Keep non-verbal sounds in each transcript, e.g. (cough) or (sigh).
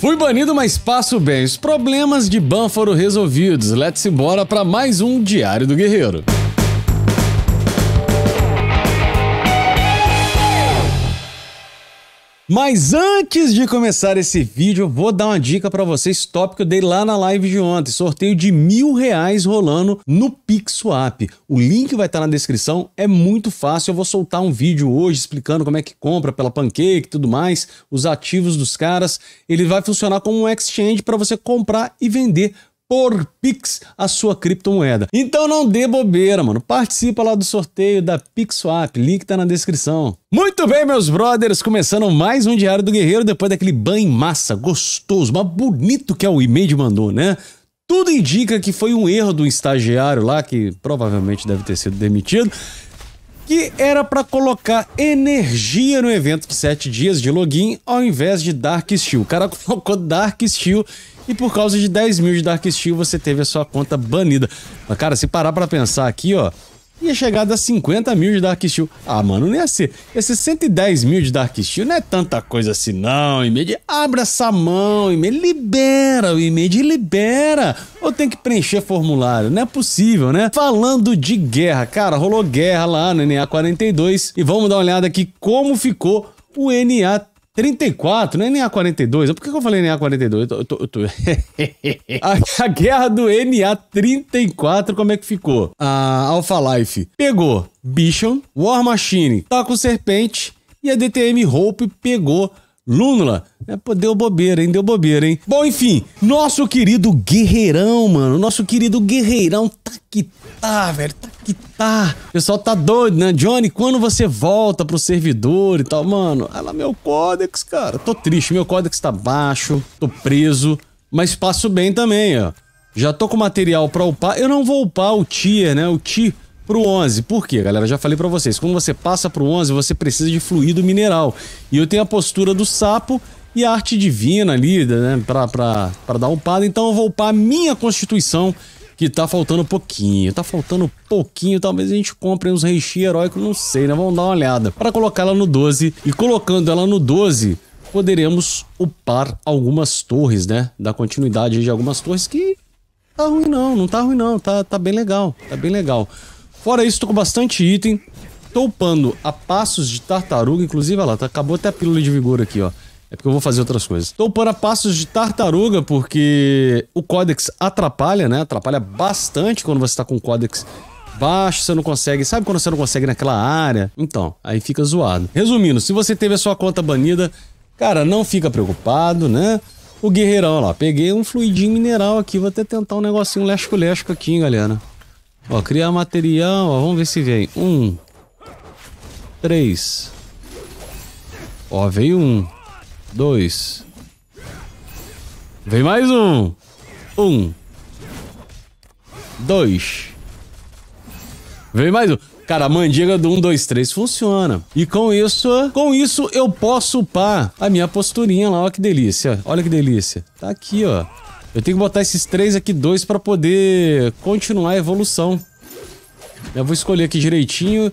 Fui banido, mas passo bem. Os problemas de foram resolvidos. Let's embora para mais um Diário do Guerreiro. Mas antes de começar esse vídeo, eu vou dar uma dica para vocês, top que eu dei lá na live de ontem. Sorteio de mil reais rolando no PixSwap. O link vai estar tá na descrição, é muito fácil. Eu vou soltar um vídeo hoje explicando como é que compra pela Pancake e tudo mais, os ativos dos caras. Ele vai funcionar como um exchange para você comprar e vender por Pix a sua criptomoeda. Então não dê bobeira, mano. Participa lá do sorteio da PixSwap, link tá na descrição. Muito bem, meus brothers, começando mais um Diário do Guerreiro depois daquele banho massa, gostoso, mas bonito que é o e-mail mandou, né? Tudo indica que foi um erro do estagiário lá, que provavelmente deve ter sido demitido, que era para colocar energia no evento de 7 dias de login ao invés de Dark Steel. O cara (laughs) colocou Dark Steel e por causa de 10 mil de Dark Steel você teve a sua conta banida. Mas, cara, se parar para pensar aqui, ó, ia chegar a 50 mil de Dark Steel. Ah, mano, não ia ser. Ia 110 mil de Dark Steel, não é tanta coisa assim, não. E-mail abre essa mão, e-mail libera, o e-mail libera. Ou tem que preencher formulário, não é possível, né? Falando de guerra, cara, rolou guerra lá no NA 42 e vamos dar uma olhada aqui como ficou o NA 34, não é NA42. Por que eu falei NA42? Eu tô, eu tô, (laughs) a, a, guerra do NA34, como é que ficou? A Alpha-Life pegou Bichon, War Machine tá com Serpente e a DTM Hope pegou Lula, é, pô, deu bobeira, hein? Deu bobeira, hein? Bom, enfim, nosso querido guerreirão, mano. Nosso querido guerreirão tá que tá, velho. Tá que tá. O pessoal tá doido, né? Johnny, quando você volta pro servidor e tal, mano? Olha lá meu códex, cara. Tô triste, meu códex tá baixo, tô preso. Mas passo bem também, ó. Já tô com material pra upar. Eu não vou upar o tier, né? O tier pro 11. Por quê, galera? Já falei para vocês. Quando você passa pro 11, você precisa de fluido mineral. E eu tenho a postura do sapo e a arte divina ali, né, pra, pra, pra dar upada. Então eu vou upar a minha constituição, que tá faltando pouquinho. Tá faltando pouquinho, talvez a gente compre uns reishi heróicos, não sei, né? Vamos dar uma olhada. Para colocar ela no 12. E colocando ela no 12, poderemos upar algumas torres, né? Da continuidade de algumas torres que tá ruim não, não tá ruim não, tá, tá bem legal, tá bem legal. Fora isso, tô com bastante item. Tô upando a passos de tartaruga. Inclusive, olha lá, tá, acabou até a pílula de vigor aqui, ó. É porque eu vou fazer outras coisas. Tô upando a passos de tartaruga porque o Codex atrapalha, né? Atrapalha bastante quando você tá com o Codex baixo, você não consegue. Sabe quando você não consegue naquela área? Então, aí fica zoado. Resumindo, se você teve a sua conta banida, cara, não fica preocupado, né? O guerreirão, olha lá, peguei um fluidinho mineral aqui, vou até tentar um negocinho lesco-lesco aqui, hein, galera. Ó, criar material, ó, vamos ver se vem. Um. Três. Ó, veio um. Dois. Vem mais um. Um. Dois. Vem mais um. Cara, a mandiga do 1, 2, 3 funciona. E com isso, com isso eu posso upar a minha posturinha lá. Olha que delícia. Olha que delícia. Tá aqui, ó. Eu tenho que botar esses três aqui, dois, pra poder continuar a evolução. Eu vou escolher aqui direitinho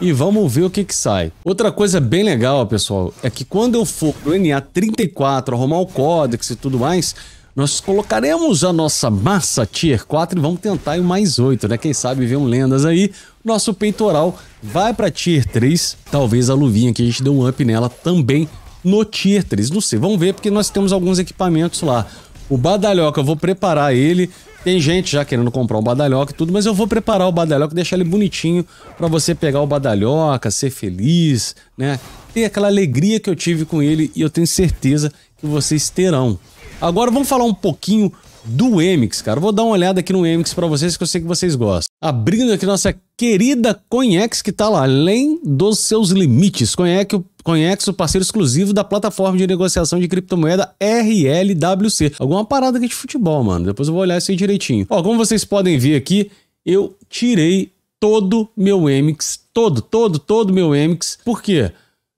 e vamos ver o que que sai. Outra coisa bem legal, pessoal, é que quando eu for pro NA34 arrumar o códex e tudo mais, nós colocaremos a nossa massa Tier 4 e vamos tentar o mais 8, né? Quem sabe ver um lendas aí. Nosso peitoral vai para Tier 3. Talvez a luvinha que a gente deu um up nela também no Tier 3. Não sei, vamos ver porque nós temos alguns equipamentos lá. O badalhoca, eu vou preparar ele. Tem gente já querendo comprar o badalhoca e tudo, mas eu vou preparar o badalhoca, deixar ele bonitinho para você pegar o badalhoca, ser feliz, né? Ter aquela alegria que eu tive com ele e eu tenho certeza que vocês terão. Agora vamos falar um pouquinho do Emix, cara. Vou dar uma olhada aqui no Emix para vocês que eu sei que vocês gostam. Abrindo aqui nossa querida Conhex que tá lá, além dos seus limites. Conhex, o parceiro exclusivo da plataforma de negociação de criptomoeda RLWC. Alguma parada aqui de futebol, mano. Depois eu vou olhar isso aí direitinho. Ó, como vocês podem ver aqui, eu tirei todo meu Emix, todo, todo, todo meu Emix. Por quê?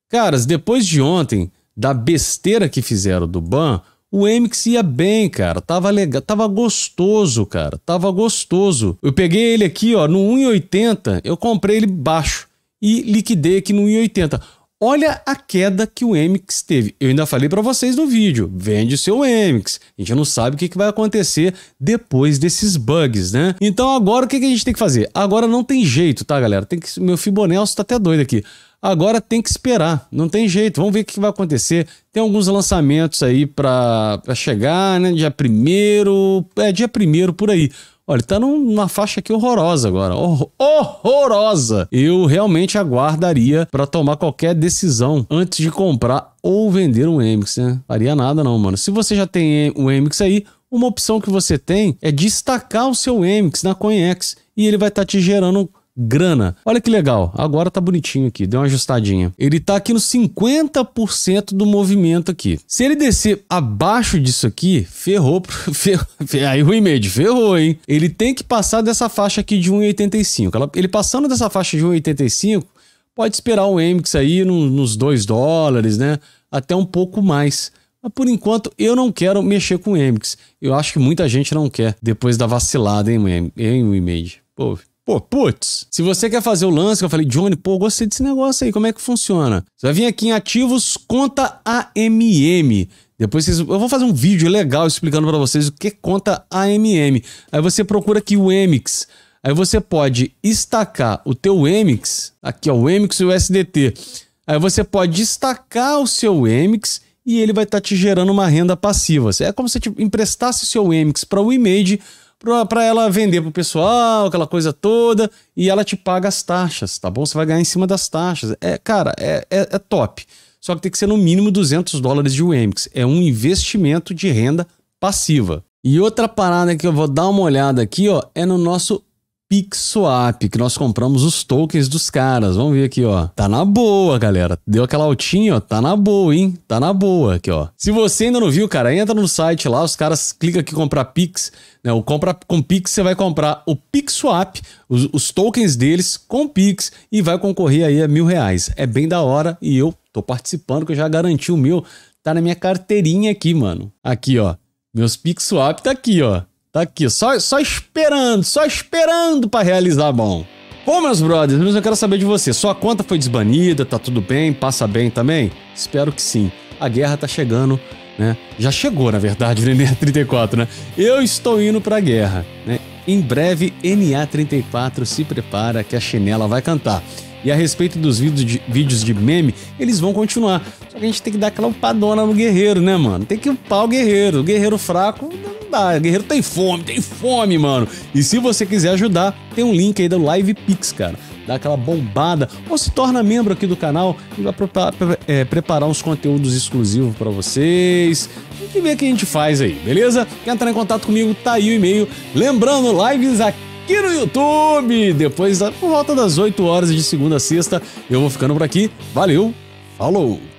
Caras, depois de ontem, da besteira que fizeram do ban, o MX ia bem, cara. Tava legal, tava gostoso, cara. Tava gostoso. Eu peguei ele aqui, ó, no 1,80. Eu comprei ele baixo e liquidei aqui no 1,80. Olha a queda que o Emix teve. Eu ainda falei para vocês no vídeo, vende o seu Emix. A gente não sabe o que vai acontecer depois desses bugs, né? Então agora o que a gente tem que fazer? Agora não tem jeito, tá, galera? Tem que meu Fibonacci tá até doido aqui. Agora tem que esperar, não tem jeito. Vamos ver o que vai acontecer. Tem alguns lançamentos aí para chegar, né? Dia primeiro, é dia primeiro por aí. Olha, ele tá numa faixa aqui horrorosa agora. horrorosa! Eu realmente aguardaria para tomar qualquer decisão antes de comprar ou vender um Emix, né? Faria nada não, mano. Se você já tem o Emix aí, uma opção que você tem é destacar o seu Emix na CoinEx e ele vai estar tá te gerando grana. Olha que legal, agora tá bonitinho aqui, deu uma ajustadinha. Ele tá aqui no 50% do movimento aqui. Se ele descer abaixo disso aqui, ferrou, (laughs) ferrou aí o image ferrou, hein? Ele tem que passar dessa faixa aqui de 1,85. Ele passando dessa faixa de 1,85, pode esperar o Emix aí nos 2 dólares, né? Até um pouco mais. Mas por enquanto eu não quero mexer com o Emix. Eu acho que muita gente não quer depois da vacilada, hein, em o Image. Pô, Pô, putz, se você quer fazer o lance, eu falei, Johnny, pô, gostei desse negócio aí, como é que funciona? Você vai vir aqui em ativos, conta AMM. Depois vocês, eu vou fazer um vídeo legal explicando para vocês o que é conta AMM. Aí você procura aqui o Emix. Aí você pode estacar o teu Emix, aqui ó, o Emix e o SDT. Aí você pode destacar o seu Emix e ele vai estar tá te gerando uma renda passiva. É como se você emprestasse o seu Emix para o Image para ela vender pro pessoal, aquela coisa toda, e ela te paga as taxas, tá bom? Você vai ganhar em cima das taxas. É, cara, é, é, é top. Só que tem que ser no mínimo 200 dólares de UEMIX. É um investimento de renda passiva. E outra parada que eu vou dar uma olhada aqui, ó, é no nosso PixSwap, que nós compramos os tokens dos caras. Vamos ver aqui, ó. Tá na boa, galera. Deu aquela altinha, ó. Tá na boa, hein? Tá na boa aqui, ó. Se você ainda não viu, cara, entra no site lá, os caras clica aqui comprar Pix, né? O compra com Pix, você vai comprar o PixSwap, os, os tokens deles com Pix e vai concorrer aí a mil reais. É bem da hora e eu tô participando que eu já garanti o meu. Tá na minha carteirinha aqui, mano. Aqui, ó. Meus PixSwap tá aqui, ó. Tá aqui, só, só esperando, só esperando para realizar a mão. Bom, meus brothers, mas eu quero saber de você. Sua conta foi desbanida, tá tudo bem, passa bem também? Espero que sim. A guerra tá chegando, né? Já chegou, na verdade, no NA34, né? Eu estou indo pra guerra, né? Em breve, NA34 se prepara que a chinela vai cantar. E a respeito dos vídeos de meme, eles vão continuar. Só que a gente tem que dar aquela upadona no guerreiro, né, mano? Tem que upar o guerreiro. O guerreiro fraco dá. Guerreiro tem fome, tem fome, mano. E se você quiser ajudar, tem um link aí do Live Pix, cara. Dá aquela bombada ou se torna membro aqui do canal e vai é, preparar uns conteúdos exclusivos para vocês. Tem que ver o que a gente faz aí, beleza? Quer entrar em contato comigo? Tá aí o e-mail. Lembrando, lives aqui aqui no YouTube. Depois, por volta das 8 horas de segunda a sexta, eu vou ficando por aqui. Valeu, falou!